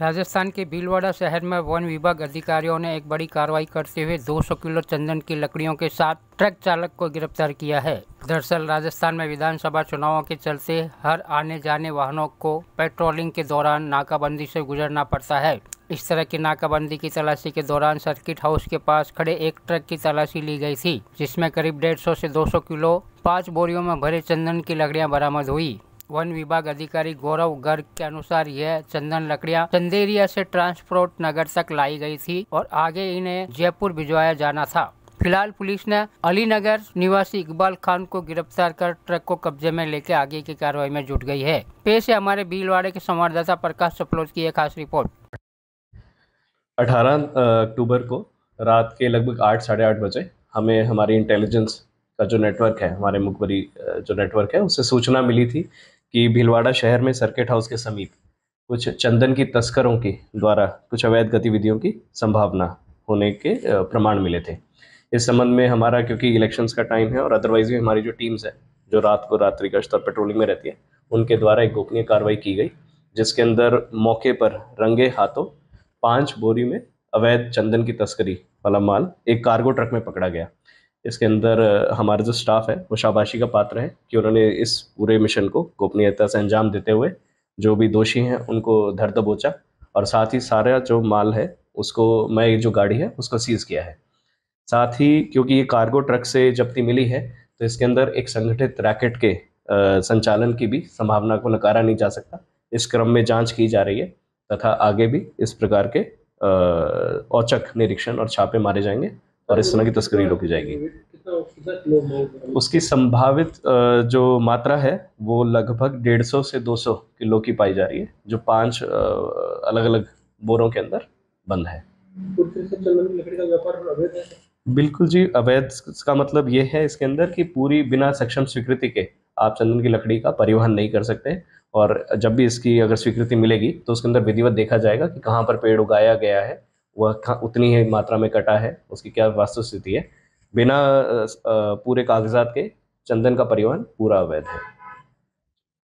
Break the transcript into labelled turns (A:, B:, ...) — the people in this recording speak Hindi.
A: राजस्थान के भीलवाड़ा शहर में वन विभाग अधिकारियों ने एक बड़ी कार्रवाई करते हुए 200 किलो चंदन की लकड़ियों के साथ ट्रक चालक को गिरफ्तार किया है दरअसल राजस्थान में विधानसभा चुनावों के चलते हर आने जाने वाहनों को पेट्रोलिंग के दौरान नाकाबंदी से गुजरना पड़ता है इस तरह की नाकाबंदी की तलाशी के दौरान सर्किट हाउस के पास खड़े एक ट्रक की तलाशी ली गई थी जिसमें करीब 150 से 200 किलो पांच बोरियों में भरे चंदन की लकड़ियां बरामद हुई वन विभाग अधिकारी गौरव गर्ग के अनुसार यह चंदन लकड़ियां चंदेरिया से ट्रांसपोर्ट नगर तक लाई गई थी और आगे इन्हें जयपुर भिजवाया जाना था फिलहाल पुलिस ने अलीनगर निवासी इकबाल खान को गिरफ्तार कर ट्रक को कब्जे में लेकर आगे की कार्रवाई में जुट गई है पेश है हमारे भीलवाड़े के संवाददाता प्रकाश चपलोज की एक खास रिपोर्ट
B: 18 अक्टूबर को रात के लगभग आठ साढ़े आठ बजे हमें हमारी इंटेलिजेंस का जो नेटवर्क है हमारे मुखबरी जो नेटवर्क है उससे सूचना मिली थी कि भिलवाड़ा शहर में सर्किट हाउस के समीप कुछ चंदन की तस्करों के द्वारा कुछ अवैध गतिविधियों की संभावना होने के प्रमाण मिले थे इस संबंध में हमारा क्योंकि इलेक्शंस का टाइम है और अदरवाइज भी हमारी जो टीम्स है जो रात को रात्रि गश्त और पेट्रोलिंग में रहती है उनके द्वारा एक गोपनीय कार्रवाई की गई जिसके अंदर मौके पर रंगे हाथों पांच बोरी में अवैध चंदन की तस्करी वाला माल एक कार्गो ट्रक में पकड़ा गया इसके अंदर हमारा जो स्टाफ है वो शाबाशी का पात्र है कि उन्होंने इस पूरे मिशन को गोपनीयता से अंजाम देते हुए जो भी दोषी हैं उनको धर दबोचा और साथ ही सारा जो माल है उसको मैं जो गाड़ी है उसको सीज़ किया है साथ ही क्योंकि ये कार्गो ट्रक से जब्ती मिली है तो इसके अंदर एक संगठित रैकेट के आ, संचालन की भी संभावना को नकारा नहीं जा सकता इस क्रम में जांच की जा रही है तथा आगे भी इस प्रकार के औचक निरीक्षण और छापे मारे जाएंगे और इस तरह की तस्करी रोकी जाएगी उसकी संभावित जो मात्रा है वो लगभग 150 से 200 किलो की पाई जा रही है जो पांच अलग अलग बोरों के अंदर बंद है बिल्कुल जी अवैध का मतलब ये है इसके अंदर कि पूरी बिना सक्षम स्वीकृति के आप चंदन की लकड़ी का परिवहन नहीं कर सकते और जब भी इसकी अगर स्वीकृति मिलेगी तो उसके अंदर विधिवत देखा जाएगा कि कहाँ पर पेड़ उगाया गया है वह उतनी ही मात्रा में कटा है उसकी क्या वास्तु स्थिति है बिना पूरे कागजात के चंदन का परिवहन पूरा अवैध
A: है